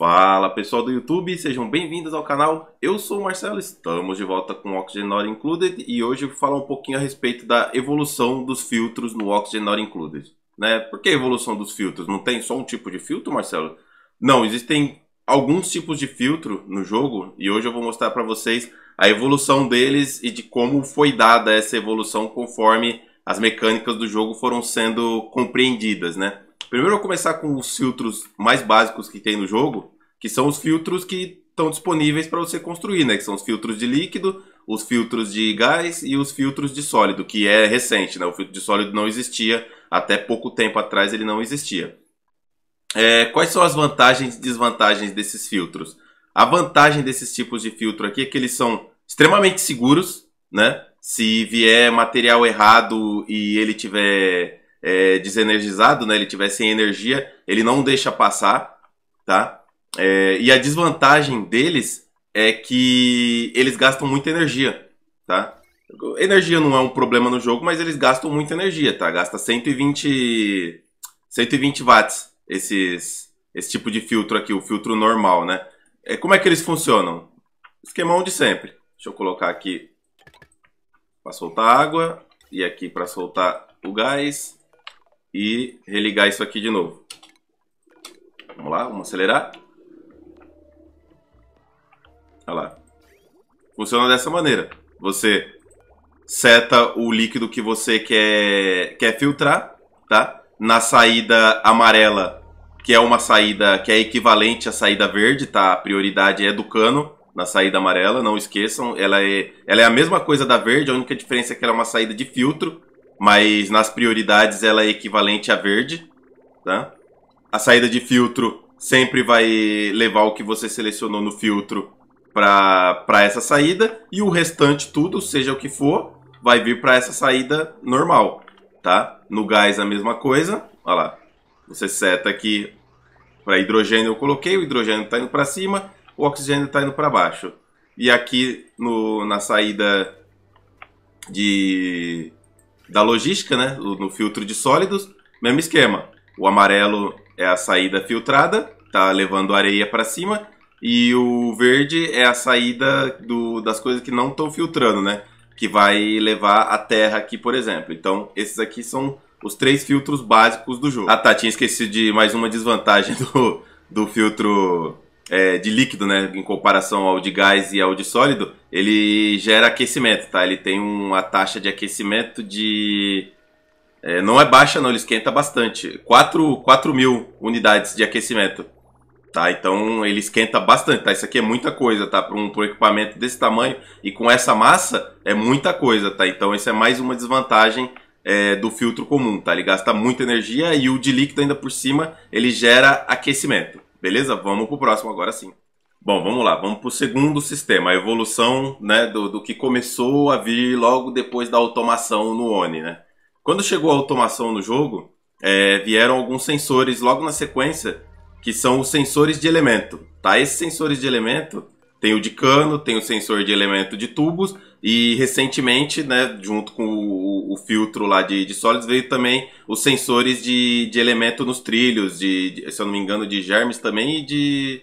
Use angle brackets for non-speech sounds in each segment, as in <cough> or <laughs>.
Fala pessoal do YouTube, sejam bem-vindos ao canal. Eu sou o Marcelo, estamos de volta com Oxygen Not Included e hoje eu vou falar um pouquinho a respeito da evolução dos filtros no Oxygen Not Included. Né? Por que a evolução dos filtros? Não tem só um tipo de filtro, Marcelo? Não, existem alguns tipos de filtro no jogo e hoje eu vou mostrar para vocês a evolução deles e de como foi dada essa evolução conforme as mecânicas do jogo foram sendo compreendidas, né? Primeiro eu vou começar com os filtros mais básicos que tem no jogo, que são os filtros que estão disponíveis para você construir, né? Que são os filtros de líquido, os filtros de gás e os filtros de sólido, que é recente, né? O filtro de sólido não existia, até pouco tempo atrás ele não existia. É, quais são as vantagens e desvantagens desses filtros? A vantagem desses tipos de filtro aqui é que eles são extremamente seguros, né? Se vier material errado e ele tiver é, desenergizado, né? Ele tiver sem energia, ele não deixa passar, tá? É, e a desvantagem deles é que eles gastam muita energia, tá? Energia não é um problema no jogo, mas eles gastam muita energia, tá? Gasta 120, 120 watts esses, esse tipo de filtro aqui, o filtro normal, né? É, como é que eles funcionam? Esquemão de sempre. Deixa eu colocar aqui para soltar água e aqui para soltar o gás e religar isso aqui de novo. Vamos lá, vamos acelerar. Olha lá. Funciona dessa maneira. Você seta o líquido que você quer, quer filtrar, tá? Na saída amarela, que é uma saída que é equivalente à saída verde, tá? A prioridade é do cano na saída amarela, não esqueçam. Ela é, ela é a mesma coisa da verde, a única diferença é que ela é uma saída de filtro, mas nas prioridades ela é equivalente a verde, tá? A saída de filtro sempre vai levar o que você selecionou no filtro para essa saída e o restante tudo, seja o que for, vai vir para essa saída normal, tá? No gás a mesma coisa, olha lá. Você seta aqui para hidrogênio eu coloquei, o hidrogênio está indo para cima, o oxigênio está indo para baixo. E aqui no, na saída de da logística, né? No filtro de sólidos, mesmo esquema. O amarelo é a saída filtrada, tá levando areia para cima, e o verde é a saída do, das coisas que não estão filtrando, né? Que vai levar a terra aqui, por exemplo. Então, esses aqui são os três filtros básicos do jogo. Ah tá, tinha esquecido de mais uma desvantagem <laughs> do, do filtro é, de líquido, né, em comparação ao de gás e ao de sólido, ele gera aquecimento, tá? Ele tem uma taxa de aquecimento de... É, não é baixa não, ele esquenta bastante. 4, 4 mil unidades de aquecimento, tá? Então ele esquenta bastante, tá? Isso aqui é muita coisa, tá? Para um, um equipamento desse tamanho e com essa massa, é muita coisa, tá? Então isso é mais uma desvantagem é, do filtro comum, tá? Ele gasta muita energia e o de líquido ainda por cima, ele gera aquecimento. Beleza? Vamos pro próximo agora sim. Bom, vamos lá, vamos para o segundo sistema, a evolução né, do, do que começou a vir logo depois da automação no ONI. Né? Quando chegou a automação no jogo, é, vieram alguns sensores logo na sequência, que são os sensores de elemento. Tá? Esses sensores de elemento tem o de cano, tem o sensor de elemento de tubos e recentemente, né, junto com o, o filtro lá de, de, sólidos, veio também os sensores de, de elemento nos trilhos, de, de, se eu não me engano, de germes também e de.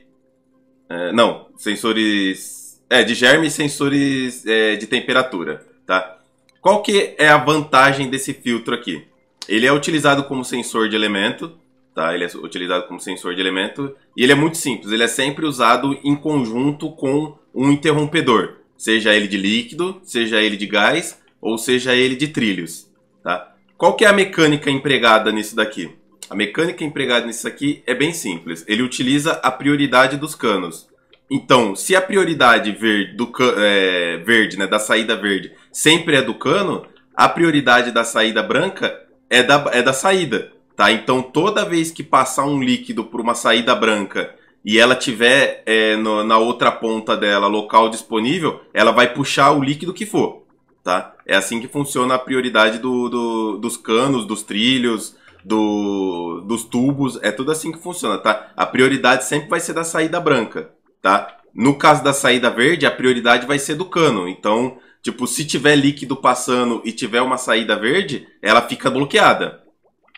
É, não, sensores. É, de germes e sensores é, de temperatura, tá? Qual que é a vantagem desse filtro aqui? Ele é utilizado como sensor de elemento, tá? Ele é utilizado como sensor de elemento e ele é muito simples, ele é sempre usado em conjunto com um interrompedor seja ele de líquido, seja ele de gás ou seja ele de trilhos. Tá? Qual que é a mecânica empregada nisso daqui? A mecânica empregada nisso aqui é bem simples. Ele utiliza a prioridade dos canos. Então, se a prioridade verde, do é, verde né, da saída verde sempre é do cano, a prioridade da saída branca é da, é da saída. Tá? Então, toda vez que passar um líquido por uma saída branca e ela tiver é, no, na outra ponta dela local disponível, ela vai puxar o líquido que for, tá? É assim que funciona a prioridade do, do, dos canos, dos trilhos, do, dos tubos, é tudo assim que funciona, tá? A prioridade sempre vai ser da saída branca, tá? No caso da saída verde, a prioridade vai ser do cano, então... Tipo, se tiver líquido passando e tiver uma saída verde, ela fica bloqueada.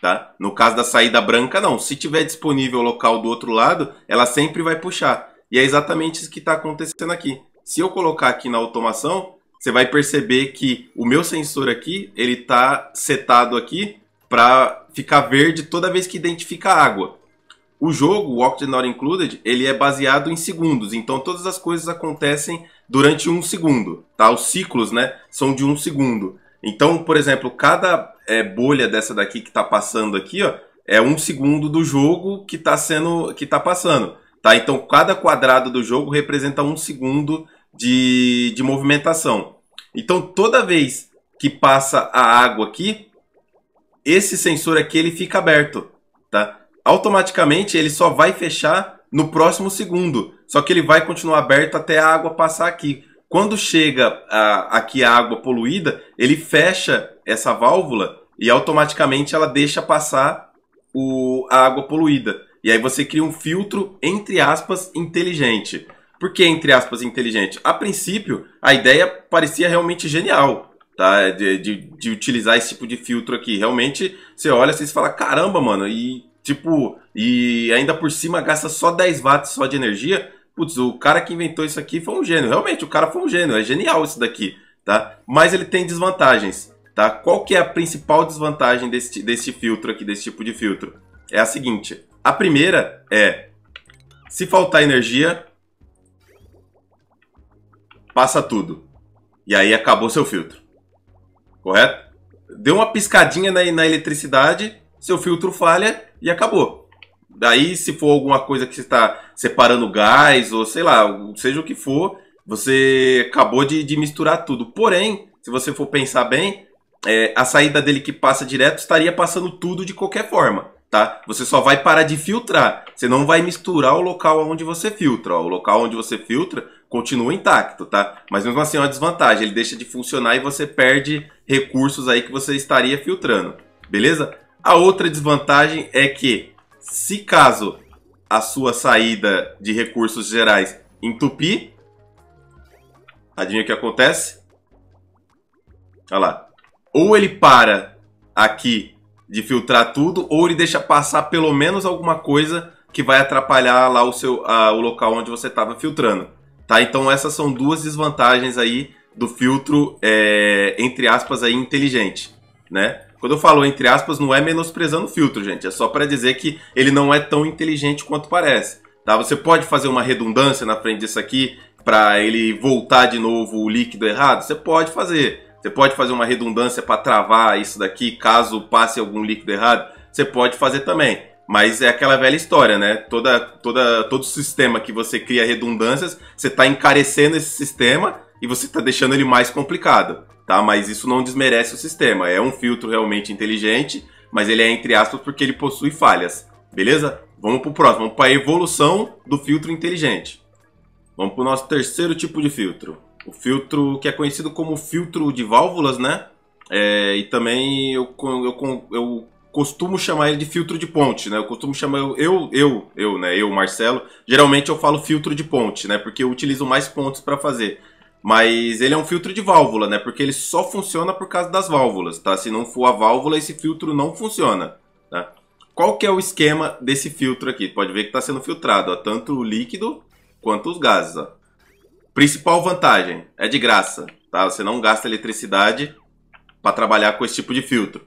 Tá? No caso da saída branca, não. Se tiver disponível o local do outro lado, ela sempre vai puxar. E é exatamente isso que está acontecendo aqui. Se eu colocar aqui na automação, você vai perceber que o meu sensor aqui, ele está setado aqui para ficar verde toda vez que identifica água. O jogo, Walked Not Included, ele é baseado em segundos, então todas as coisas acontecem durante um segundo, tá? Os ciclos, né, são de um segundo. Então, por exemplo, cada é, bolha dessa daqui que está passando aqui, ó, é um segundo do jogo que está sendo. que está passando. Tá? Então cada quadrado do jogo representa um segundo de, de movimentação. Então toda vez que passa a água aqui, esse sensor aqui ele fica aberto. Tá? Automaticamente ele só vai fechar no próximo segundo. Só que ele vai continuar aberto até a água passar aqui. Quando chega a, aqui a água poluída, ele fecha essa válvula e automaticamente ela deixa passar o, a água poluída. E aí você cria um filtro, entre aspas, inteligente. Por que, entre aspas, inteligente? A princípio, a ideia parecia realmente genial, tá? De, de, de utilizar esse tipo de filtro aqui. Realmente, você olha, você assim fala, caramba, mano, e tipo, e ainda por cima gasta só 10 watts só de energia putz, o cara que inventou isso aqui foi um gênio. Realmente, o cara foi um gênio, é genial isso daqui, tá? Mas ele tem desvantagens, tá? Qual que é a principal desvantagem desse, desse filtro aqui, desse tipo de filtro? É a seguinte, a primeira é, se faltar energia, passa tudo. E aí acabou seu filtro, correto? Deu uma piscadinha na, na eletricidade, seu filtro falha e acabou. Daí, se for alguma coisa que você está separando gás, ou sei lá, seja o que for, você acabou de, de misturar tudo. Porém, se você for pensar bem, é, a saída dele que passa direto estaria passando tudo de qualquer forma, tá? Você só vai parar de filtrar. Você não vai misturar o local onde você filtra. Ó. O local onde você filtra continua intacto, tá? Mas mesmo assim é uma desvantagem. Ele deixa de funcionar e você perde recursos aí que você estaria filtrando, beleza? A outra desvantagem é que se caso a sua saída de recursos gerais entupir, adivinha o que acontece? Olha lá. Ou ele para aqui de filtrar tudo, ou ele deixa passar pelo menos alguma coisa que vai atrapalhar lá o, seu, a, o local onde você estava filtrando. Tá? Então essas são duas desvantagens aí do filtro, é, entre aspas, aí, inteligente. Né? Quando eu falo entre aspas, não é menosprezando o filtro, gente. É só para dizer que ele não é tão inteligente quanto parece. Tá? Você pode fazer uma redundância na frente disso aqui para ele voltar de novo o líquido errado? Você pode fazer. Você pode fazer uma redundância para travar isso daqui caso passe algum líquido errado? Você pode fazer também. Mas é aquela velha história, né? Toda, toda, todo sistema que você cria redundâncias, você está encarecendo esse sistema e você está deixando ele mais complicado, tá? Mas isso não desmerece o sistema. É um filtro realmente inteligente, mas ele é entre aspas porque ele possui falhas. Beleza? Vamos para o próximo, vamos para a evolução do filtro inteligente. Vamos para o nosso terceiro tipo de filtro. O filtro que é conhecido como filtro de válvulas, né? É, e também eu, eu, eu costumo chamar ele de filtro de ponte, né? Eu costumo chamar eu eu eu, né? Eu Marcelo, geralmente eu falo filtro de ponte, né? Porque eu utilizo mais pontos para fazer. Mas ele é um filtro de válvula, né? Porque ele só funciona por causa das válvulas, tá? Se não for a válvula, esse filtro não funciona, tá? Qual que é o esquema desse filtro aqui? Pode ver que está sendo filtrado, ó, tanto o líquido quanto os gases, ó. Principal vantagem, é de graça, tá? Você não gasta eletricidade para trabalhar com esse tipo de filtro,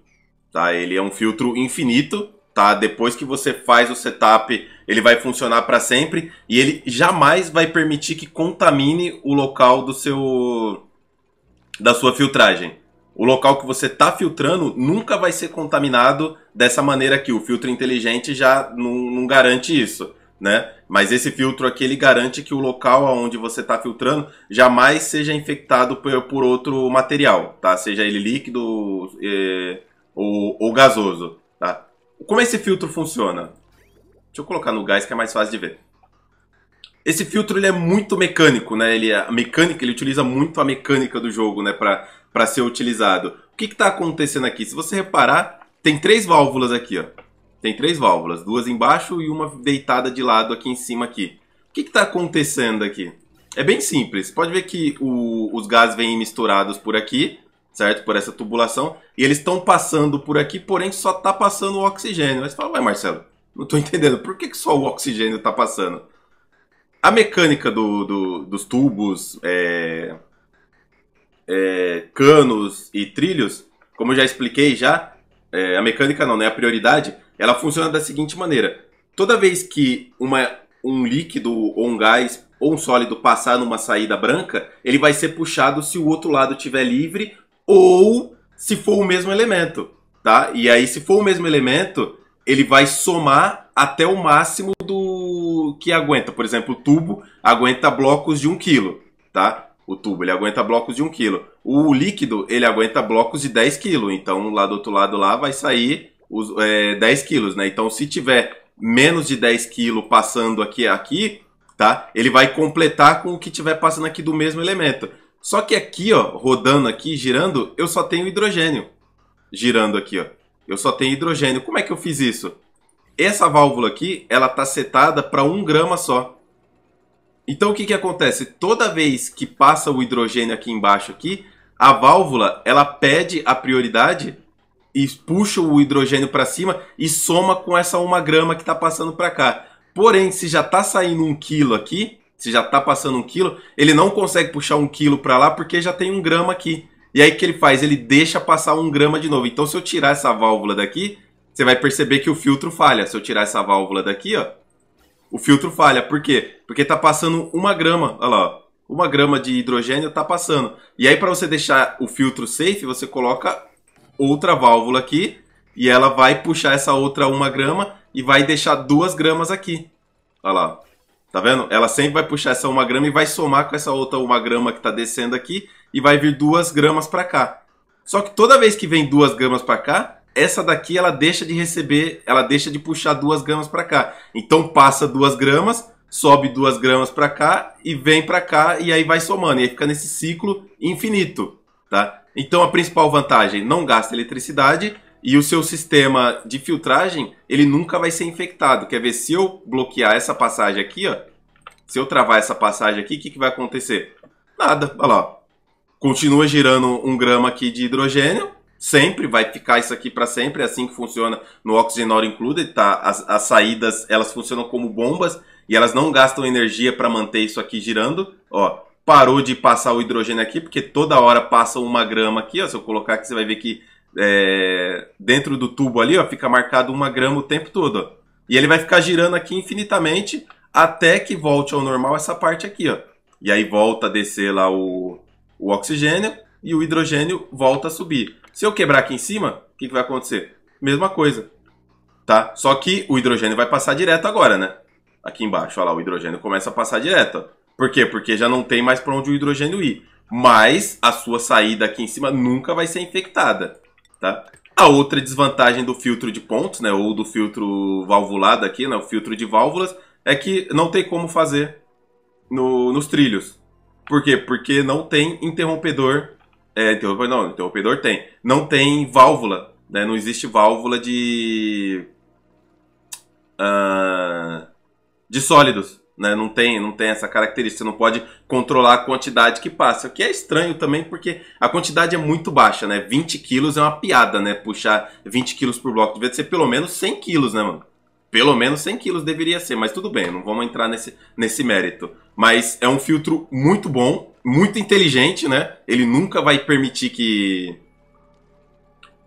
tá? Ele é um filtro infinito, tá? Depois que você faz o setup ele vai funcionar para sempre e ele jamais vai permitir que contamine o local do seu da sua filtragem. O local que você está filtrando nunca vai ser contaminado dessa maneira que o filtro inteligente já não, não garante isso, né? Mas esse filtro aqui ele garante que o local aonde você está filtrando jamais seja infectado por, por, outro material, tá? Seja ele líquido eh, ou, ou gasoso, tá? Como esse filtro funciona? Deixa eu colocar no gás que é mais fácil de ver. Esse filtro ele é muito mecânico, né? Ele, é a mecânica, ele utiliza muito a mecânica do jogo, né? Para ser utilizado. O que está acontecendo aqui? Se você reparar, tem três válvulas aqui, ó. Tem três válvulas, duas embaixo e uma deitada de lado aqui em cima aqui. O que está acontecendo aqui? É bem simples. Pode ver que o, os gases vêm misturados por aqui, certo? Por essa tubulação. E eles estão passando por aqui, porém só está passando o oxigênio. Mas você fala, vai Marcelo, não tô entendendo. Por que, que só o oxigênio tá passando? A mecânica do, do dos tubos, é, é, canos e trilhos, como eu já expliquei já, é, a mecânica não, né? A prioridade, ela funciona da seguinte maneira. Toda vez que uma, um líquido ou um gás ou um sólido passar numa saída branca, ele vai ser puxado se o outro lado estiver livre ou se for o mesmo elemento, tá? E aí, se for o mesmo elemento, ele vai somar até o máximo do que aguenta. Por exemplo, o tubo aguenta blocos de 1 kg, tá? O tubo ele aguenta blocos de 1 kg. O líquido ele aguenta blocos de 10 kg. Então lá do outro lado lá vai sair os é, 10 kg, né? Então se tiver menos de 10 kg passando aqui aqui, tá? Ele vai completar com o que tiver passando aqui do mesmo elemento. Só que aqui, ó, rodando aqui, girando, eu só tenho hidrogênio girando aqui, ó. Eu só tenho hidrogênio. Como é que eu fiz isso? Essa válvula aqui, ela está setada para 1 grama só. Então o que, que acontece? Toda vez que passa o hidrogênio aqui embaixo, aqui, a válvula ela pede a prioridade e puxa o hidrogênio para cima e soma com essa 1 grama que está passando para cá. Porém, se já está saindo 1 quilo aqui, se já está passando 1 quilo, ele não consegue puxar 1 quilo para lá porque já tem 1 grama aqui. E aí o que ele faz? Ele deixa passar um grama de novo. Então se eu tirar essa válvula daqui, você vai perceber que o filtro falha. Se eu tirar essa válvula daqui, ó, o filtro falha. Por quê? Porque tá passando uma grama, olha lá, ó, uma grama de hidrogênio tá passando. E aí para você deixar o filtro safe, você coloca outra válvula aqui e ela vai puxar essa outra uma grama e vai deixar duas gramas aqui. Olha lá. Tá vendo? Ela sempre vai puxar essa uma grama e vai somar com essa outra uma grama que está descendo aqui e vai vir duas gramas para cá. Só que toda vez que vem duas gramas para cá, essa daqui ela deixa de receber, ela deixa de puxar duas gramas para cá. Então passa duas gramas, sobe duas gramas para cá e vem para cá e aí vai somando e aí fica nesse ciclo infinito, tá? Então a principal vantagem, não gasta eletricidade e o seu sistema de filtragem, ele nunca vai ser infectado. Quer ver se eu bloquear essa passagem aqui, ó, se eu travar essa passagem aqui, o que, que vai acontecer? Nada, olha lá, continua girando um grama aqui de hidrogênio, sempre, vai ficar isso aqui para sempre, é assim que funciona no Oxygen Not Included, tá? As, as saídas, elas funcionam como bombas e elas não gastam energia para manter isso aqui girando, ó. Parou de passar o hidrogênio aqui, porque toda hora passa uma grama aqui, ó. Se eu colocar aqui, você vai ver que é, dentro do tubo ali, ó, fica marcado uma grama o tempo todo, ó. E ele vai ficar girando aqui infinitamente até que volte ao normal essa parte aqui, ó. E aí volta a descer lá o, o oxigênio e o hidrogênio volta a subir. Se eu quebrar aqui em cima, o que, que vai acontecer? Mesma coisa, tá? Só que o hidrogênio vai passar direto agora, né? Aqui embaixo, olha lá, o hidrogênio começa a passar direto. Por quê? Porque já não tem mais para onde o hidrogênio ir. Mas a sua saída aqui em cima nunca vai ser infectada, tá? A outra desvantagem do filtro de pontos, né, ou do filtro valvulado aqui, né, o filtro de válvulas, é que não tem como fazer no, nos trilhos, por quê? Porque não tem interrompedor. É, interrompedor não, interrompedor tem. Não tem válvula. Né? Não existe válvula de. Uh, de sólidos. Né? Não, tem, não tem essa característica. Você não pode controlar a quantidade que passa. O que é estranho também, porque a quantidade é muito baixa, né? 20 quilos é uma piada, né? Puxar 20 quilos por bloco. Devia ser pelo menos 100 quilos, né, mano? Pelo menos 100 quilos deveria ser, mas tudo bem, não vamos entrar nesse, nesse mérito mas é um filtro muito bom, muito inteligente, né? Ele nunca vai permitir que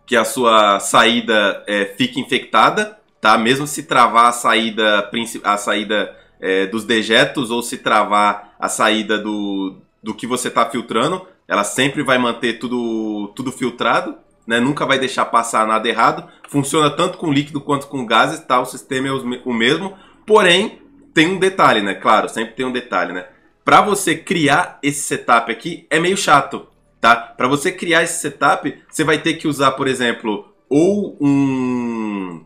que a sua saída é, fique infectada, tá? Mesmo se travar a saída a saída é, dos dejetos ou se travar a saída do, do que você está filtrando, ela sempre vai manter tudo tudo filtrado, né? Nunca vai deixar passar nada errado. Funciona tanto com líquido quanto com gases, tá? O sistema é o mesmo, porém tem um detalhe, né? Claro, sempre tem um detalhe, né? Para você criar esse setup aqui é meio chato, tá? Para você criar esse setup, você vai ter que usar, por exemplo, ou um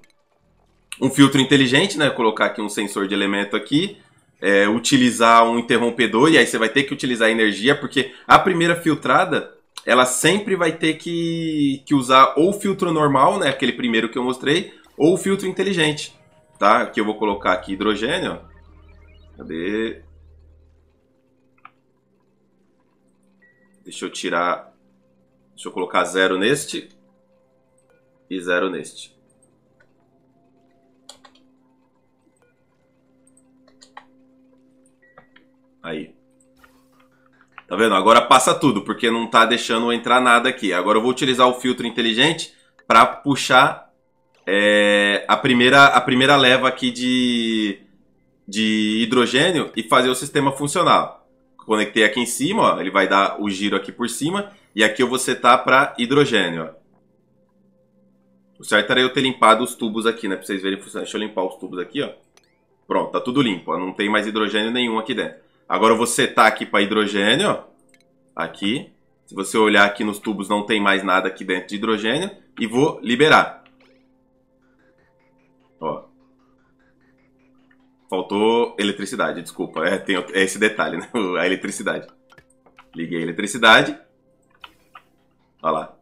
um filtro inteligente, né? Colocar aqui um sensor de elemento aqui, é, utilizar um interrompedor e aí você vai ter que utilizar energia porque a primeira filtrada ela sempre vai ter que, que usar ou o filtro normal, né? Aquele primeiro que eu mostrei, ou o filtro inteligente, tá? Que eu vou colocar aqui hidrogênio, Cadê? Deixa eu tirar... Deixa eu colocar zero neste. E zero neste. Aí. Tá vendo? Agora passa tudo, porque não tá deixando entrar nada aqui. Agora eu vou utilizar o filtro inteligente para puxar é, a, primeira, a primeira leva aqui de, de hidrogênio e fazer o sistema funcionar. Conectei aqui em cima, ó, ele vai dar o giro aqui por cima, e aqui eu vou setar para hidrogênio. Ó. O certo era eu ter limpado os tubos aqui, né, para vocês verem funcionar. Deixa eu limpar os tubos aqui, ó. Pronto, tá tudo limpo, ó, não tem mais hidrogênio nenhum aqui dentro. Agora eu vou setar aqui para hidrogênio, ó, aqui. Se você olhar aqui nos tubos, não tem mais nada aqui dentro de hidrogênio. E vou liberar. Faltou eletricidade, desculpa. É, tem, é esse detalhe, <laughs> né? A eletricidade. Liguei a eletricidade. Olha lá.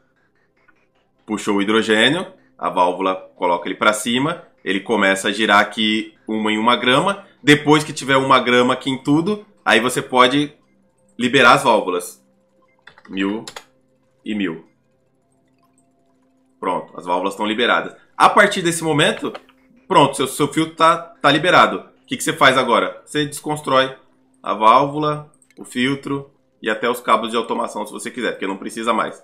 Puxou o hidrogênio. A válvula coloca ele para cima. Ele começa a girar aqui uma em uma grama. Depois que tiver uma grama aqui em tudo, aí você pode liberar as válvulas. Mil e mil. Pronto, as válvulas estão liberadas. A partir desse momento, pronto, seu, seu fio tá, tá liberado que, que você faz agora? Você desconstrói a válvula, o filtro e até os cabos de automação se você quiser, porque não precisa mais,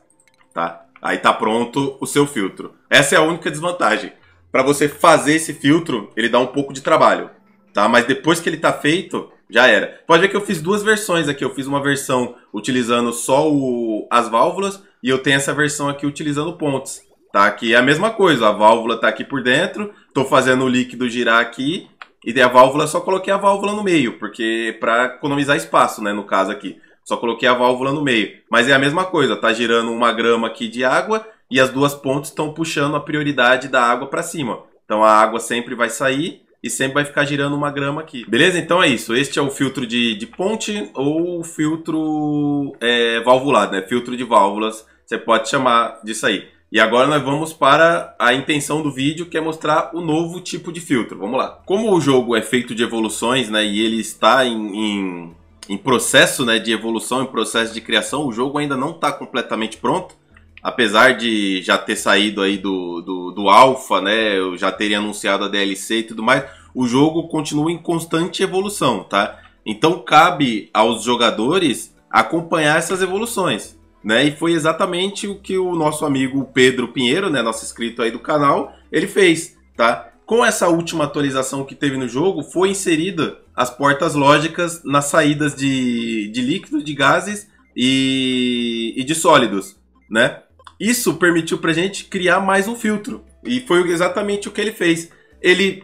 tá? Aí tá pronto o seu filtro. Essa é a única desvantagem. Para você fazer esse filtro, ele dá um pouco de trabalho, tá? Mas depois que ele tá feito, já era. Pode ver que eu fiz duas versões aqui. Eu fiz uma versão utilizando só o, as válvulas e eu tenho essa versão aqui utilizando pontes, tá? Que é a mesma coisa. A válvula tá aqui por dentro, tô fazendo o líquido girar aqui e daí a válvula, só coloquei a válvula no meio, porque para economizar espaço, né, no caso aqui. Só coloquei a válvula no meio. Mas é a mesma coisa, tá girando uma grama aqui de água e as duas pontes estão puxando a prioridade da água para cima. Então a água sempre vai sair e sempre vai ficar girando uma grama aqui. Beleza? Então é isso. Este é o filtro de, de ponte ou filtro é, valvulado, né? Filtro de válvulas. Você pode chamar disso aí. E agora nós vamos para a intenção do vídeo, que é mostrar o novo tipo de filtro. Vamos lá. Como o jogo é feito de evoluções, né, e ele está em, em, em processo né, de evolução, em processo de criação, o jogo ainda não está completamente pronto. Apesar de já ter saído aí do, do, do Alpha, né, eu já teria anunciado a DLC e tudo mais, o jogo continua em constante evolução, tá? Então cabe aos jogadores acompanhar essas evoluções. Né? E foi exatamente o que o nosso amigo Pedro Pinheiro, né, nosso inscrito aí do canal, ele fez, tá? Com essa última atualização que teve no jogo, foi inserida as portas lógicas nas saídas de, de líquidos, de gases e, e de sólidos, né? Isso permitiu pra gente criar mais um filtro. E foi exatamente o que ele fez. Ele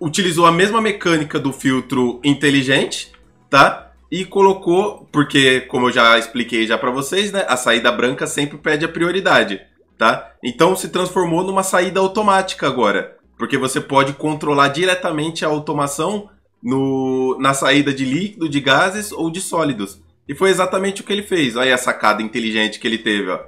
utilizou a mesma mecânica do filtro inteligente, tá? e colocou, porque como eu já expliquei já para vocês, né, a saída branca sempre pede a prioridade, tá? Então se transformou numa saída automática agora, porque você pode controlar diretamente a automação no, na saída de líquido, de gases ou de sólidos. E foi exatamente o que ele fez. Olha aí a sacada inteligente que ele teve, ó.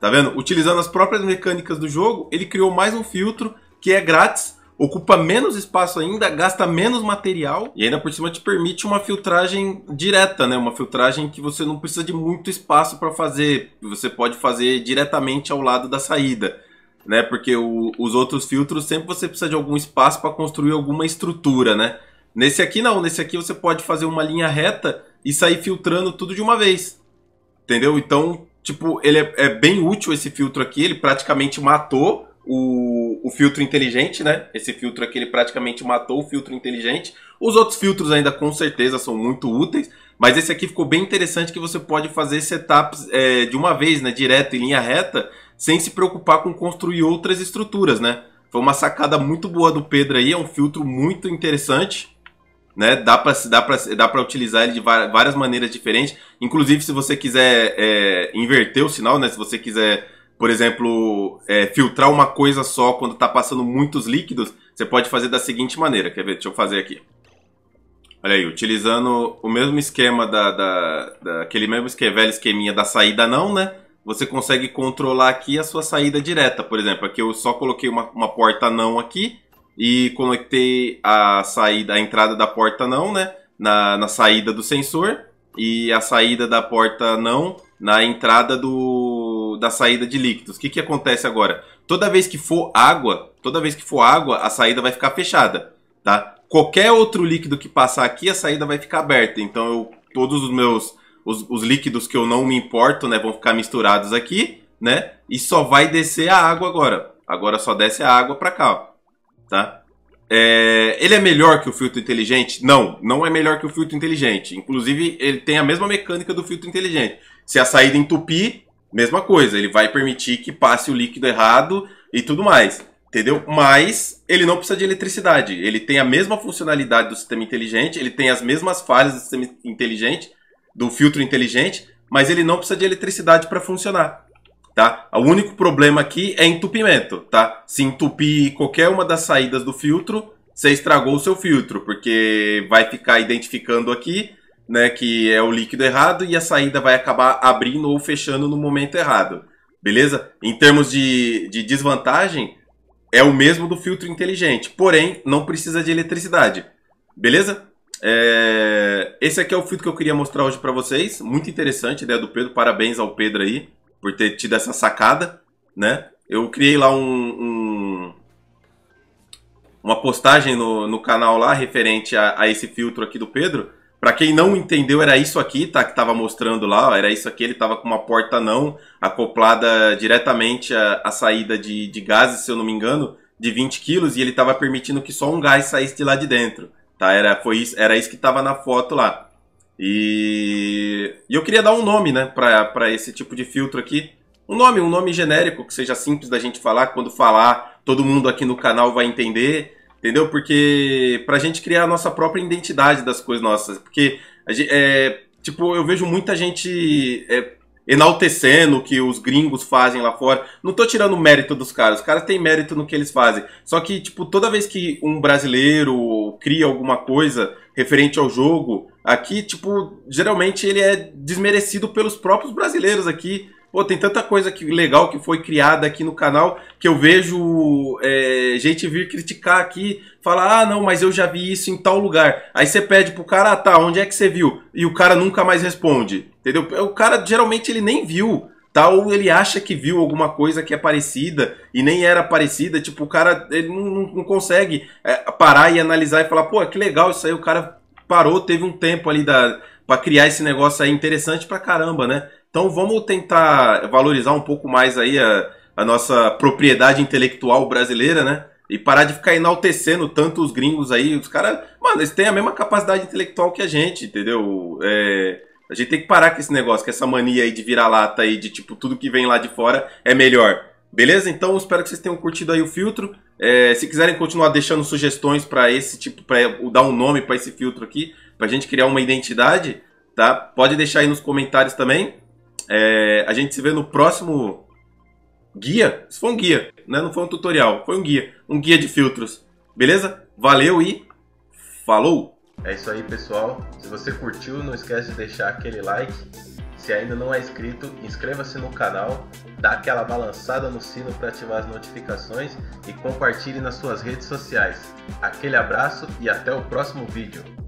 Tá vendo? Utilizando as próprias mecânicas do jogo, ele criou mais um filtro que é grátis ocupa menos espaço ainda, gasta menos material e ainda por cima te permite uma filtragem direta, né? Uma filtragem que você não precisa de muito espaço para fazer, você pode fazer diretamente ao lado da saída, né? Porque o, os outros filtros sempre você precisa de algum espaço para construir alguma estrutura, né? Nesse aqui não, nesse aqui você pode fazer uma linha reta e sair filtrando tudo de uma vez. Entendeu? Então, tipo, ele é, é bem útil esse filtro aqui, ele praticamente matou o, o filtro inteligente, né? Esse filtro aqui ele praticamente matou o filtro inteligente. Os outros filtros ainda com certeza são muito úteis, mas esse aqui ficou bem interessante que você pode fazer setups é, de uma vez, né? Direto em linha reta, sem se preocupar com construir outras estruturas, né? Foi uma sacada muito boa do Pedro aí, é um filtro muito interessante. Né? Dá para dá pra, dá utilizar ele de várias maneiras diferentes. Inclusive, se você quiser é, inverter o sinal, né? Se você quiser por exemplo, é, filtrar uma coisa só quando está passando muitos líquidos, você pode fazer da seguinte maneira. Quer ver? Deixa eu fazer aqui. Olha aí, utilizando o mesmo esquema da, da, da aquele mesmo esquema, velho esqueminha da saída não, né? Você consegue controlar aqui a sua saída direta. Por exemplo, aqui eu só coloquei uma, uma porta não aqui e conectei a saída, a entrada da porta não, né? Na, na saída do sensor e a saída da porta não na entrada do da saída de líquidos. O que, que acontece agora? Toda vez que for água, toda vez que for água, a saída vai ficar fechada, tá? Qualquer outro líquido que passar aqui, a saída vai ficar aberta. Então, eu, todos os meus os, os líquidos que eu não me importo, né, vão ficar misturados aqui, né? E só vai descer a água agora. Agora só desce a água para cá, ó, tá? É, ele é melhor que o filtro inteligente? Não, não é melhor que o filtro inteligente. Inclusive, ele tem a mesma mecânica do filtro inteligente. Se a saída entupir, mesma coisa, ele vai permitir que passe o líquido errado e tudo mais. Entendeu? Mas ele não precisa de eletricidade. Ele tem a mesma funcionalidade do sistema inteligente, ele tem as mesmas falhas do sistema inteligente, do filtro inteligente, mas ele não precisa de eletricidade para funcionar. Tá? O único problema aqui é entupimento, tá? Se entupir qualquer uma das saídas do filtro, você estragou o seu filtro, porque vai ficar identificando aqui, né, que é o líquido errado e a saída vai acabar abrindo ou fechando no momento errado. Beleza? Em termos de, de desvantagem, é o mesmo do filtro inteligente, porém não precisa de eletricidade. Beleza? É... Esse aqui é o filtro que eu queria mostrar hoje para vocês. Muito interessante a ideia do Pedro. Parabéns ao Pedro aí por ter tido essa sacada, né? Eu criei lá um, um uma postagem no, no canal lá referente a, a esse filtro aqui do Pedro para quem não entendeu, era isso aqui, tá? Que estava mostrando lá, ó, era isso aqui. Ele estava com uma porta não acoplada diretamente à, à saída de, de gases, se eu não me engano, de 20 quilos, e ele estava permitindo que só um gás saísse de lá de dentro, tá? Era, foi isso, era isso que estava na foto lá. E, e eu queria dar um nome, né, para esse tipo de filtro aqui. Um nome, um nome genérico que seja simples da gente falar. Quando falar, todo mundo aqui no canal vai entender Entendeu? Porque pra gente criar a nossa própria identidade das coisas nossas. Porque, gente, é, tipo, eu vejo muita gente é, enaltecendo o que os gringos fazem lá fora. Não tô tirando o mérito dos caras, os caras têm mérito no que eles fazem. Só que, tipo, toda vez que um brasileiro cria alguma coisa referente ao jogo, aqui, tipo, geralmente ele é desmerecido pelos próprios brasileiros aqui. Pô, tem tanta coisa que, legal que foi criada aqui no canal que eu vejo é, gente vir criticar aqui, falar, ah, não, mas eu já vi isso em tal lugar. Aí você pede pro cara, ah, tá, onde é que você viu? E o cara nunca mais responde, entendeu? É, o cara, geralmente, ele nem viu, tá? Ou ele acha que viu alguma coisa que é parecida e nem era parecida. Tipo, o cara, ele não, não, não consegue é, parar e analisar e falar, pô, que legal isso aí, o cara parou, teve um tempo ali da para criar esse negócio aí interessante pra caramba, né? Então vamos tentar valorizar um pouco mais aí a, a nossa propriedade intelectual brasileira, né? E parar de ficar enaltecendo tanto os gringos aí. Os caras, mano, eles têm a mesma capacidade intelectual que a gente, entendeu? É, a gente tem que parar com esse negócio, com essa mania aí de virar lata aí, de tipo, tudo que vem lá de fora é melhor. Beleza? Então espero que vocês tenham curtido aí o filtro. É, se quiserem continuar deixando sugestões para esse tipo, para dar um nome para esse filtro aqui, para a gente criar uma identidade, tá? Pode deixar aí nos comentários também. É, a gente se vê no próximo guia. Isso foi um guia, né? Não foi um tutorial, foi um guia. Um guia de filtros. Beleza? Valeu e falou! É isso aí, pessoal. Se você curtiu, não esquece de deixar aquele like. Se ainda não é inscrito, inscreva-se no canal, dá aquela balançada no sino para ativar as notificações e compartilhe nas suas redes sociais. Aquele abraço e até o próximo vídeo.